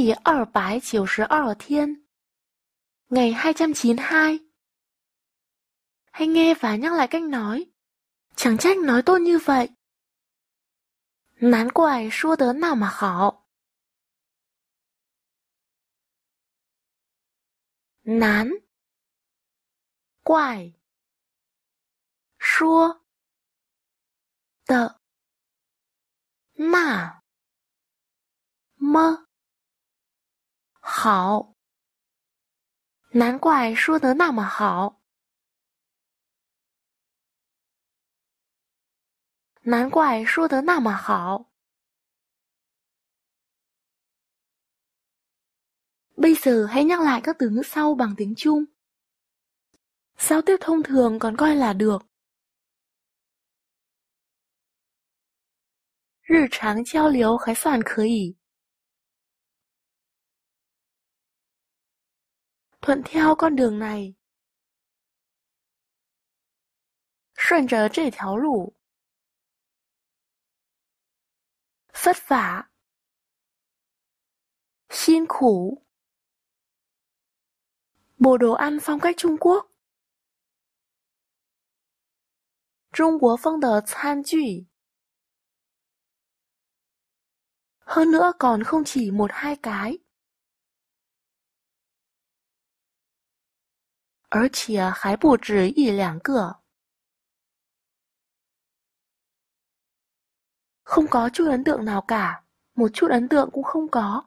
hai trăm 第二百九十二天 Ngày hai. Hãy nghe và nhắc lại cách nói Chẳng trách nói tốt như vậy Nán quài xua tớ nào mà khó Nán Quài Xua Tợ Nà Mơ 好，难怪说得那么好，难怪说得那么好。Bây giờ hãy nhắc lại các từ ngữ sau bằng tiếng Trung. Giao tiếp thông thường còn coi là được. Rì tráng giao liếu khái soàn thuận theo con đường này. 顺着这条路。vất vả. Xin khủ. Bộ đồ ăn phong cách Trung Quốc. Trung Quốc phong đờ than trụy. Hơn nữa còn không chỉ một hai cái. 而且还不止一两个。Không có chút ấn tượng nào cả, một chút ấn tượng cũng không có.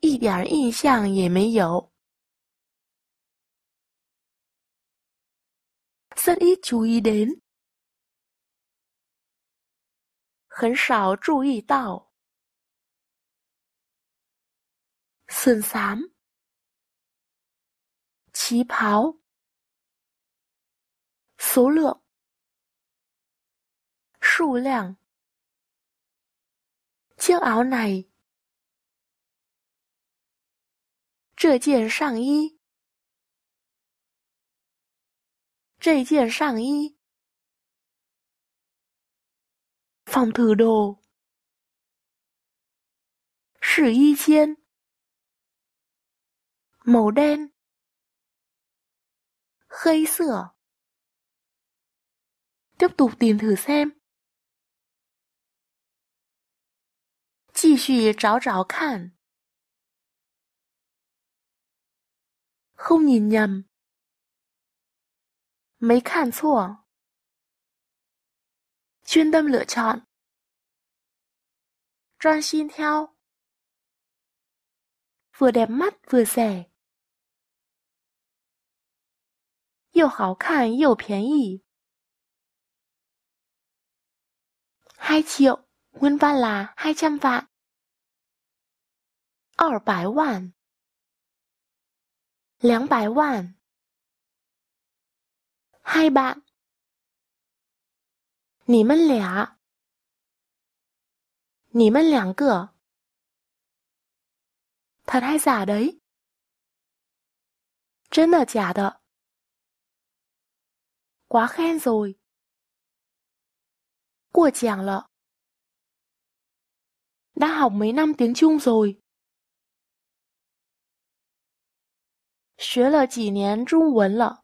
一点印象也没有。Rất ít chú ý đến. 很少注意到。sườn xám Chí Pháo Số lượng Số lượng Chiếc áo này Trừ kiện sàng y Trừ kiện sàng y Phòng thử đồ Sử y chiên màu đen Khây sửa Tiếp tục tìm thử xem 继续找找看 Không nhìn nhầm Mấy khan chua Chuyên tâm lựa chọn John xin theo Vừa đẹp mắt vừa rẻ 又好看又便宜，二 triệu nguyên văn là hai trăm vạn，二百万，两百万，hai bạ，你们俩，你们两个，thật hay giả đấy，真的假的？quá khen rồi. Của chàng lọ. Đã học mấy năm tiếng Trung rồi. 学了几年中文了。